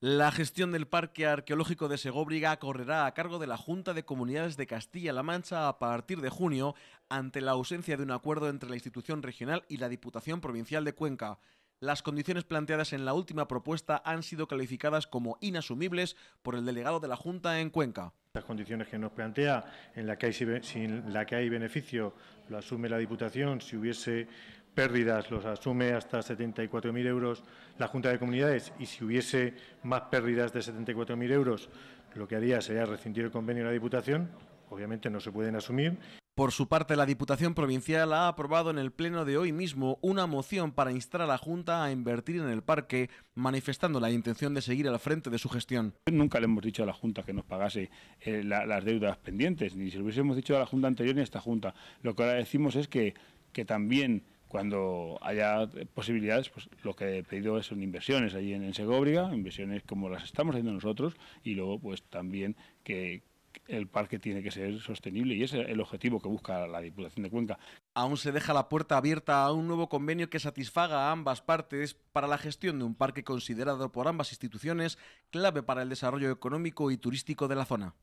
La gestión del Parque Arqueológico de Segóbriga correrá a cargo de la Junta de Comunidades de Castilla-La Mancha a partir de junio, ante la ausencia de un acuerdo entre la institución regional y la Diputación Provincial de Cuenca. Las condiciones planteadas en la última propuesta han sido calificadas como inasumibles por el delegado de la Junta en Cuenca. Las condiciones que nos plantea, en la que hay, que hay beneficio, lo asume la Diputación, si hubiese pérdidas los asume hasta 74.000 euros la Junta de Comunidades y si hubiese más pérdidas de 74.000 euros, lo que haría sería rescindir el convenio de la Diputación. Obviamente no se pueden asumir. Por su parte, la Diputación Provincial ha aprobado en el Pleno de hoy mismo una moción para instar a la Junta a invertir en el parque, manifestando la intención de seguir al frente de su gestión. Nunca le hemos dicho a la Junta que nos pagase eh, las deudas pendientes, ni si lo hubiésemos dicho a la Junta anterior ni a esta Junta. Lo que ahora decimos es que, que también cuando haya eh, posibilidades, pues lo que he pedido son inversiones allí en, Segobriga, inversiones como las estamos haciendo nosotros y luego pues también que el parque tiene que ser sostenible y ese es el objetivo que busca la Diputación de Cuenca. Aún se deja la puerta abierta a un nuevo convenio que satisfaga a ambas partes para la gestión de un parque considerado por ambas instituciones clave para el desarrollo económico y turístico de la zona.